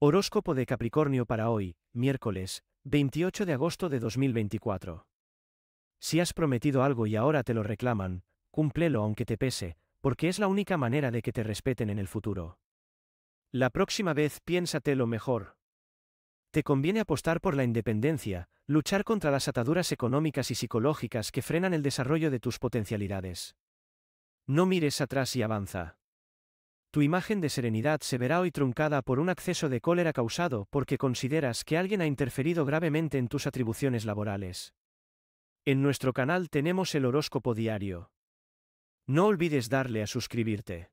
Horóscopo de Capricornio para hoy, miércoles, 28 de agosto de 2024. Si has prometido algo y ahora te lo reclaman, cúmplelo aunque te pese, porque es la única manera de que te respeten en el futuro. La próxima vez piénsate lo mejor. Te conviene apostar por la independencia, luchar contra las ataduras económicas y psicológicas que frenan el desarrollo de tus potencialidades. No mires atrás y avanza. Tu imagen de serenidad se verá hoy truncada por un acceso de cólera causado porque consideras que alguien ha interferido gravemente en tus atribuciones laborales. En nuestro canal tenemos el horóscopo diario. No olvides darle a suscribirte.